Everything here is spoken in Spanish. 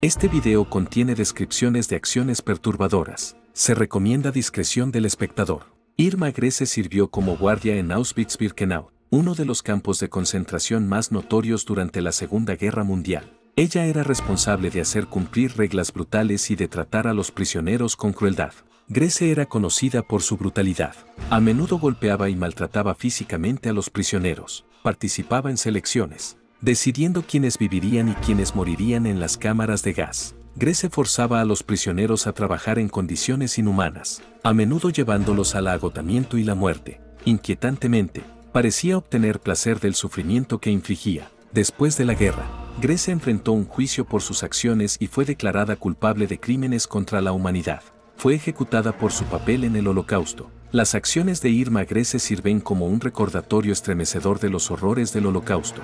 Este video contiene descripciones de acciones perturbadoras. Se recomienda discreción del espectador. Irma Grese sirvió como guardia en Auschwitz-Birkenau, uno de los campos de concentración más notorios durante la Segunda Guerra Mundial. Ella era responsable de hacer cumplir reglas brutales y de tratar a los prisioneros con crueldad. Grece era conocida por su brutalidad. A menudo golpeaba y maltrataba físicamente a los prisioneros. Participaba en selecciones, decidiendo quiénes vivirían y quiénes morirían en las cámaras de gas. Grece forzaba a los prisioneros a trabajar en condiciones inhumanas, a menudo llevándolos al agotamiento y la muerte. Inquietantemente, parecía obtener placer del sufrimiento que infligía. Después de la guerra, Grecia enfrentó un juicio por sus acciones y fue declarada culpable de crímenes contra la humanidad. Fue ejecutada por su papel en el Holocausto. Las acciones de Irma Grece sirven como un recordatorio estremecedor de los horrores del Holocausto.